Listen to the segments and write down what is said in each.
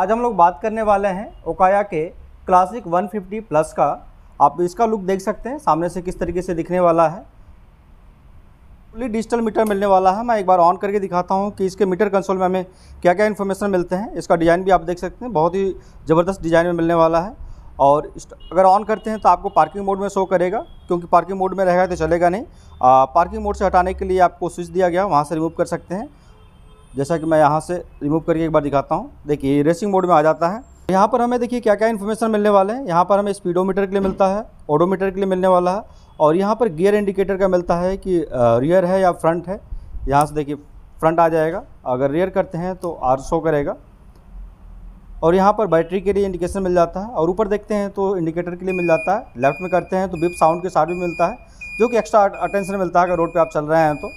आज हम लोग बात करने वाले हैं ओकाया के क्लासिक 150 प्लस का आप इसका लुक देख सकते हैं सामने से किस तरीके से दिखने वाला है फुली डिजिटल मीटर मिलने वाला है मैं एक बार ऑन करके दिखाता हूँ कि इसके मीटर कंसोल में हमें क्या क्या इन्फॉर्मेशन मिलते हैं इसका डिज़ाइन भी आप देख सकते हैं बहुत ही ज़बरदस्त डिज़ाइन में मिलने वाला है और अगर ऑन करते हैं तो आपको पार्किंग मोड में शो करेगा क्योंकि पार्किंग मोड में रहेगा तो चलेगा नहीं आ, पार्किंग मोड से हटाने के लिए आपको स्विच दिया गया वहाँ से रिमूव कर सकते हैं जैसा कि मैं यहाँ से रिमूव करके एक बार दिखाता हूँ देखिए रेसिंग मोड में आ जाता है यहाँ पर हमें देखिए क्या क्या इन्फॉर्मेशन मिलने वाले हैं यहाँ पर हमें स्पीडोमीटर के लिए मिलता है ऑडोमीटर के लिए मिलने वाला है और यहाँ पर गियर इंडिकेटर का मिलता है कि रियर है या फ्रंट है यहाँ से देखिए फ्रंट आ जाएगा अगर रियर करते हैं तो आर शो करेगा और यहाँ पर बैटरी के लिए इंडिकेशन मिल जाता है और ऊपर देखते हैं तो इंडिकेटर के लिए मिल जाता है लेफ्ट में करते हैं तो बिप साउंड के साथ भी मिलता है जो कि एक्स्ट्रा अटेंशन मिलता है अगर रोड पर आप चल रहे हैं तो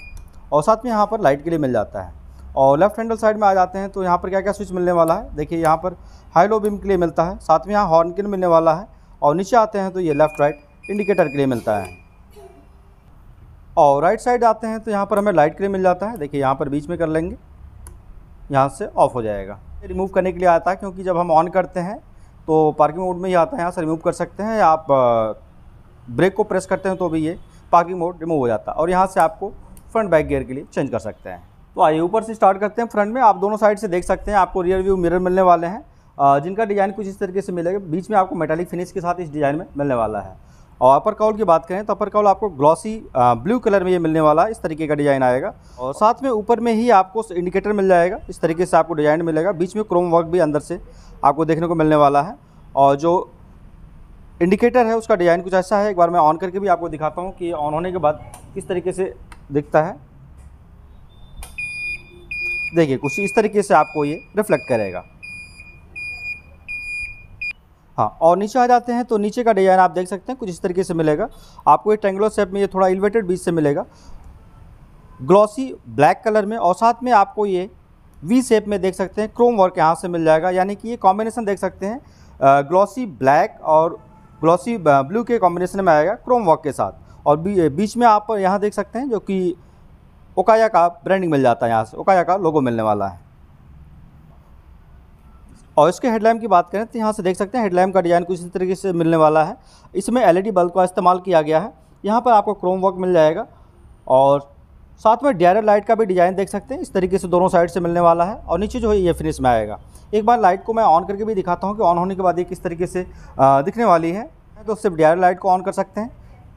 और साथ में यहाँ पर लाइट के लिए मिल जाता है और लेफ्ट हैंडल साइड में आ जाते हैं तो यहाँ पर क्या क्या स्विच मिलने वाला है देखिए यहाँ पर हाई लो बीम के लिए मिलता है साथ में यहाँ हॉर्न के लिए मिलने वाला है और नीचे आते हैं तो ये लेफ़्ट राइट इंडिकेटर के लिए मिलता है और राइट साइड आते हैं तो यहाँ पर हमें लाइट के लिए मिल जाता है देखिए यहाँ पर बीच में कर लेंगे यहाँ से ऑफ हो जाएगा रिमूव करने के लिए आता है क्योंकि जब हम ऑन करते हैं तो पार्किंग मोड में ही आता है यहाँ से रिमूव कर सकते हैं या आप ब्रेक को प्रेस करते हैं तो भी ये पार्किंग मोड रिमूव हो जाता है और यहाँ से आपको फ्रंट बैक गियर के लिए चेंज कर सकते हैं तो आइए ऊपर से स्टार्ट करते हैं फ्रंट में आप दोनों साइड से देख सकते हैं आपको रियर व्यू मिरर मिलने वाले हैं जिनका डिज़ाइन कुछ इस तरीके से मिलेगा बीच में आपको मेटालिक फिनिश के साथ इस डिज़ाइन में मिलने वाला है और अपर काउल की बात करें तो अपर काउल आपको ग्लॉसी ब्लू कलर में ये मिलने वाला है इस तरीके का डिज़ाइन आएगा और साथ में ऊपर में ही आपको इंडिकेटर मिल जाएगा इस तरीके से आपको डिज़ाइन मिलेगा बीच में क्रोम वर्क भी अंदर से आपको देखने को मिलने वाला है और जो इंडिकेटर है उसका डिज़ाइन कुछ ऐसा है एक बार मैं ऑन करके भी आपको दिखाता हूँ कि ऑन होने के बाद किस तरीके से दिखता है देखिए कुछ इस तरीके से आपको ये रिफ्लेक्ट करेगा हाँ और नीचे आ जाते हैं तो नीचे का डिज़ाइन आप देख सकते हैं कुछ इस तरीके से मिलेगा आपको ये ट्रेंगुलर शेप में ये थोड़ा एलिवेटेड बीच से मिलेगा ग्लॉसी ब्लैक कलर में और साथ में आपको ये वी शेप में देख सकते हैं क्रोम वर्क यहाँ से मिल जाएगा यानी कि ये कॉम्बिनेशन देख सकते हैं ग्लॉसी ब्लैक और ग्लॉसी ब्लू के कॉम्बिनेशन में आएगा क्रोम वर्क के साथ और बीच में आप यहाँ देख सकते हैं जो कि ओकाया का ब्रांडिंग मिल जाता है यहाँ से ओकाया का लोगो मिलने वाला है और इसके हेडलैम्प की बात करें तो यहाँ से देख सकते हैं हेडलैम्प का डिज़ाइन कुछ इस तरीके से मिलने वाला है इसमें एलईडी बल्ब का इस्तेमाल किया गया है यहाँ पर आपको क्रोम वर्क मिल जाएगा और साथ में डियर लाइट का भी डिज़ाइन देख सकते हैं इस तरीके से दोनों साइड से मिलने वाला है और नीचे जो है ये फिनिश में आएगा एक बार लाइट को मैं ऑन करके भी दिखाता हूँ कि ऑन होने के बाद ये किस तरीके से दिखने वाली है तो सिर्फ डियर लाइट को ऑन कर सकते हैं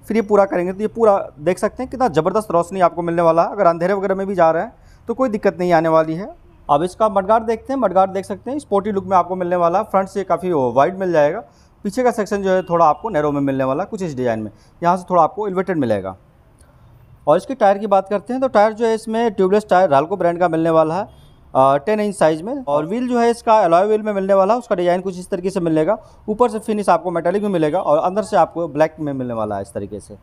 फिर ये पूरा करेंगे तो ये पूरा देख सकते हैं कितना ज़बरदस्त रोशनी आपको मिलने वाला है अगर अंधेरे वगैरह में भी जा रहे हैं तो कोई दिक्कत नहीं आने वाली है अब इसका मडगार्ड देखते हैं मडगार्ड देख सकते हैं स्पोर्टी लुक में आपको मिलने वाला है फ्रंट से काफ़ी वाइड मिल जाएगा पीछे का सेक्शन जो है थोड़ा आपको नैरो में मिलने वाला कुछ इस डिज़ाइन में यहाँ से थोड़ा आपको इन्वर्टेड मिलेगा और इसके टायर की बात करते हैं तो टायर जो है इसमें ट्यूबलेस टायर रालको ब्रांड का मिलने वाला है टेन इंच साइज़ में और व्हील जो है इसका अलॉय व्हील में मिलने वाला है उसका डिज़ाइन कुछ इस तरीके से मिलेगा ऊपर से फिनिश आपको मेटेलिक में मिलेगा और अंदर से आपको ब्लैक में मिलने वाला है इस तरीके से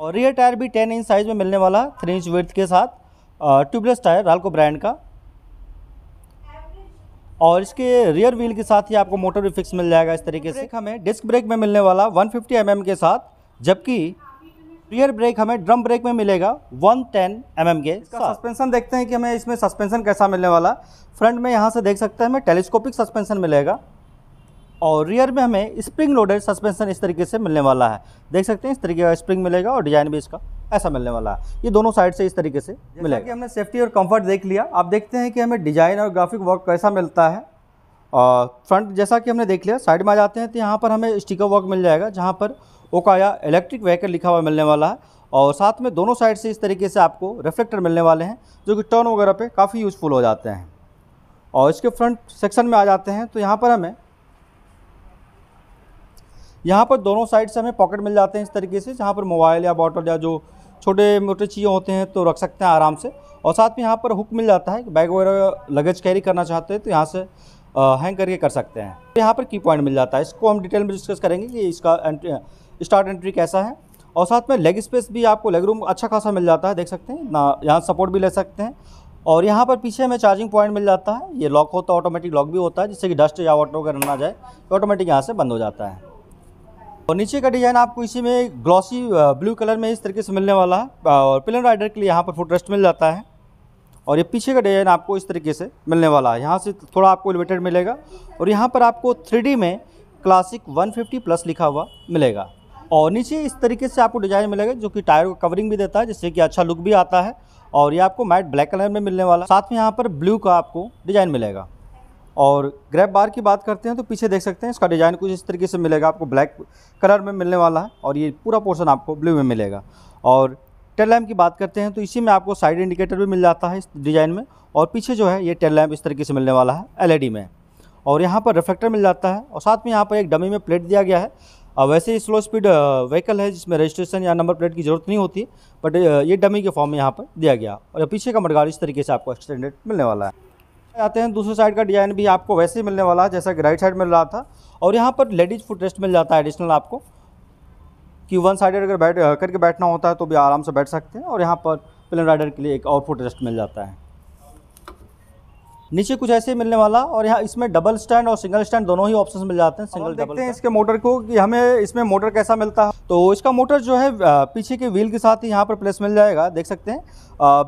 और रियर टायर भी टेन इंच साइज़ में मिलने वाला है थ्री इंच विर्थ के साथ ट्यूबलेस टायर रालको ब्रांड का और इसके रियर व्हील के साथ ही आपको मोटर भी फिक्स मिल जाएगा इस तरीके से हमें डिस्क ब्रेक में मिलने वाला 150 फिफ्टी mm के साथ जबकि रियर ब्रेक हमें ड्रम ब्रेक में मिलेगा 110 टेन mm के सस्पेंशन देखते हैं कि हमें इसमें सस्पेंशन कैसा मिलने वाला फ्रंट में यहाँ से देख सकते हैं हमें टेलीस्कोपिक सस्पेंशन मिलेगा और रियर में हमें स्प्रिंग लोडेड सस्पेंशन इस तरीके से मिलने वाला है देख सकते हैं इस तरीके का स्प्रिंग मिलेगा और डिज़ाइन भी इसका ऐसा मिलने वाला है ये दोनों साइड से इस तरीके से मिलेगा कि हमने सेफ्टी और कंफर्ट देख लिया आप देखते हैं कि हमें डिज़ाइन और ग्राफिक वर्क कैसा मिलता है फ्रंट जैसा कि हमने देख लिया साइड में आ जाते हैं तो यहाँ पर हमें स्टिकर वर्क मिल जाएगा जहाँ पर ओकाया इलेक्ट्रिक व्हीकल लिखा हुआ मिलने वाला है और साथ में दोनों साइड से इस तरीके से आपको रिफ्लेक्टर मिलने वाले हैं जो कि टर्न वगैरह पे काफ़ी यूज़फुल हो जाते हैं और इसके फ्रंट सेक्शन में आ जाते हैं तो यहाँ पर हमें यहाँ पर दोनों साइड से हमें पॉकेट मिल जाते हैं इस तरीके से जहाँ पर मोबाइल या बॉटल या जो छोटे मोटे चीज़ें होते हैं तो रख सकते हैं आराम से और साथ में यहाँ पर हुक मिल जाता है बैग वगैरह लगेज कैरी करना चाहते हैं तो यहाँ से हैंग करके कर सकते हैं तो यहाँ पर की पॉइंट मिल जाता है इसको हम डिटेल में डिस्कस करेंगे कि इसका एंट्री स्टार्ट एंट्री कैसा है और साथ में लेग स्पेस भी आपको लेग रूम अच्छा खासा मिल जाता है देख सकते हैं ना यहाँ सपोर्ट भी ले सकते हैं और यहाँ पर पीछे हमें चार्जिंग पॉइंट मिल जाता है ये लॉक होता है ऑटोमेटिक लॉक भी होता है जिससे कि डस्ट या वाटर वगैरह ना जाए ऑटोमेटिक तो यहाँ से बंद हो जाता है और नीचे का डिज़ाइन आपको इसी में ग्लॉसी ब्लू कलर में इस तरीके से मिलने वाला है और पिलन राइडर के लिए यहाँ पर फुटरेस्ट मिल जाता है और ये पीछे का डिज़ाइन आपको इस तरीके से मिलने वाला है यहाँ से थोड़ा आपको एलिवेटेड मिलेगा और यहाँ पर आपको थ्री में क्लासिक 150 प्लस लिखा हुआ मिलेगा और नीचे इस तरीके से आपको डिज़ाइन मिलेगा जो कि टायर को कवरिंग भी देता है जिससे कि अच्छा लुक भी आता है और ये आपको मैट ब्लैक कलर में मिलने वाला साथ में यहाँ पर ब्लू का आपको डिज़ाइन मिलेगा और ग्रैप बार की बात करते हैं तो पीछे देख सकते हैं इसका डिज़ाइन कुछ इस तरीके से मिलेगा आपको ब्लैक कलर में मिलने वाला है और ये पूरा पोर्शन आपको ब्लू में मिलेगा और टेल लैम्प की बात करते हैं तो इसी में आपको साइड इंडिकेटर भी मिल जाता है इस डिज़ाइन में और पीछे जो है ये टेल लैम्प इस तरीके से मिलने वाला है एलईडी में और यहाँ पर रिफ्लेक्टर मिल जाता है और साथ में यहाँ पर एक डमी में प्लेट दिया गया है वैसे ही स्लो स्पीड व्हीकल है जिसमें रजिस्ट्रेशन या नंबर प्लेट की जरूरत नहीं होती बट ये डमी के फॉर्म में यहाँ पर दिया गया और पीछे का मडगार इस तरीके से आपको एक्सटेंडेड मिलने वाला है आते हैं दूसरे साइड का डिज़ाइन भी आपको वैसे ही मिलने वाला है जैसा कि राइट साइड मिल रहा था और यहाँ पर लेडीज़ फुट रेस्ट मिल जाता है एडिशनल आपको कि वन साइडेड अगर बैठ करके बैठना होता है तो भी आराम से बैठ सकते हैं और यहाँ पर प्लेन राइडर के लिए एक आउटपुट एडजस्ट मिल जाता है नीचे कुछ ऐसे ही मिलने वाला और यहाँ इसमें डबल स्टैंड और सिंगल स्टैंड दोनों ही ऑप्शन मिल जाते हैं सिंगल देखते हैं इसके मोटर को कि हमें इसमें मोटर कैसा मिलता है तो इसका मोटर जो है पीछे के व्हील के साथ ही यहाँ पर प्लेस मिल जाएगा देख सकते हैं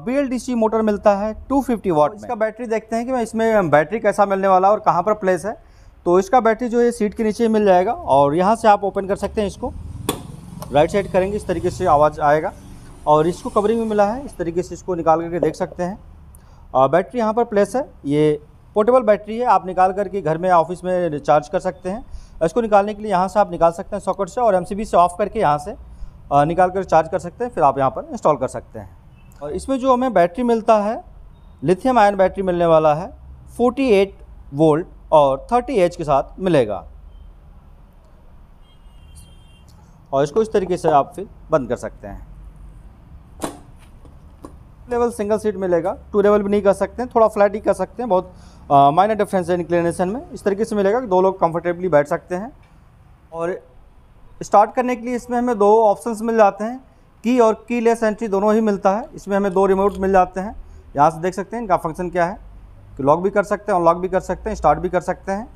B L D C motor मिलता है टू फिफ्टी वाट इसका बैटरी देखते हैं कि इसमें बैटरी कैसा मिलने वाला और कहाँ पर प्लेस है तो इसका बैटरी जो है सीट के नीचे मिल जाएगा और यहाँ से आप ओपन कर सकते हैं इसको राइट साइड करेंगे इस तरीके से आवाज़ आएगा और इसको कवरिंग में मिला है इस तरीके से इसको निकाल करके देख सकते हैं बैटरी यहाँ पर प्लेस है ये पोर्टेबल बैटरी है आप निकाल करके घर में ऑफिस में चार्ज कर सकते हैं इसको निकालने के लिए यहाँ से आप निकाल सकते हैं सॉकेट से और एम से ऑफ़ करके यहाँ से निकाल कर चार्ज कर सकते हैं फिर आप यहाँ पर इंस्टॉल कर सकते हैं और इसमें जो हमें बैटरी मिलता है लिथियम आयन बैटरी मिलने वाला है 48 वोल्ट और 30 एच के साथ मिलेगा और इसको इस तरीके से आप फिर बंद कर सकते हैं लेवल सिंगल सीट मिलेगा टू लेवल भी नहीं कर सकते हैं थोड़ा फ्लैट ही कर सकते हैं बहुत माइनर डिफरेंस है इंक्लिनेशन में इस तरीके से मिलेगा कि दो लोग कंफर्टेबली बैठ सकते हैं और स्टार्ट करने के लिए इसमें हमें दो ऑप्शंस मिल जाते हैं की और की लेस एंट्री दोनों ही मिलता है इसमें हमें दो रिमोट मिल जाते हैं यहाँ से देख सकते हैं इनका फंक्शन क्या है कि लॉक भी कर सकते हैं अनलॉक भी कर सकते हैं स्टार्ट भी कर सकते हैं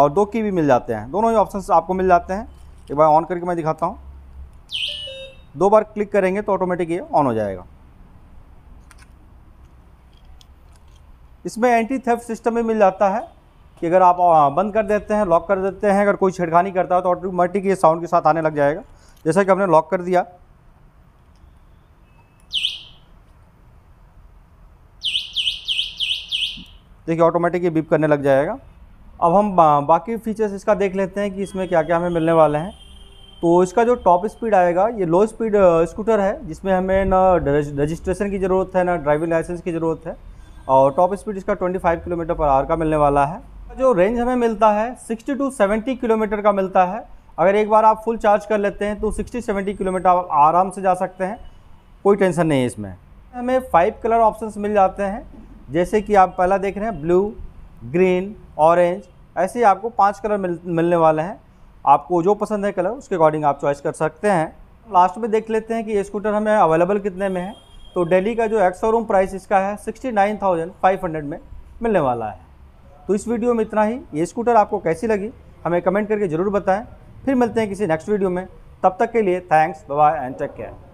और दो की भी मिल जाते हैं दोनों ही ऑप्शन आपको मिल जाते हैं एक बार ऑन करके मैं दिखाता हूँ दो बार क्लिक करेंगे तो ऑटोमेटिक ये ऑन हो जाएगा इसमें एंटी थेफ्ट सिस्टम भी मिल जाता है कि अगर आप हाँ, बंद कर देते हैं लॉक कर देते हैं अगर कोई छेड़खानी करता है तो ऑटोमेटिक ये साउंड के साथ आने लग जाएगा जैसा कि हमने लॉक कर दिया देखिए ऑटोमेटिक ये बीप करने लग जाएगा अब हम बाकी फीचर्स इसका देख लेते हैं कि इसमें क्या क्या हमें मिलने वाले हैं तो इसका जो टॉप स्पीड आएगा ये लो स्पीड स्कूटर है जिसमें हमें ना रजिस्ट्रेशन की ज़रूरत है ना ड्राइविंग लाइसेंस की ज़रूरत है और टॉप स्पीड इसका 25 किलोमीटर पर आवर का मिलने वाला है जो रेंज हमें मिलता है 60 टू 70 किलोमीटर का मिलता है अगर एक बार आप फुल चार्ज कर लेते हैं तो 60-70 किलोमीटर आप आराम से जा सकते हैं कोई टेंशन नहीं है इसमें हमें फाइव कलर ऑप्शन मिल जाते हैं जैसे कि आप पहला देख रहे हैं ब्लू ग्रीन ऑरेंज ऐसे ही आपको पाँच कलर मिल मिलने वाले हैं आपको जो पसंद है कलर उसके अकॉर्डिंग आप चॉइस कर सकते हैं लास्ट में देख लेते हैं कि ये स्कूटर हमें अवेलेबल कितने में है तो डेली का जो एक्स शोरूम प्राइस इसका है sixty nine thousand five hundred में मिलने वाला है तो इस वीडियो में इतना ही ये स्कूटर आपको कैसी लगी हमें कमेंट करके ज़रूर बताएं फिर मिलते हैं किसी नेक्स्ट वीडियो में तब तक के लिए thanks bye and take care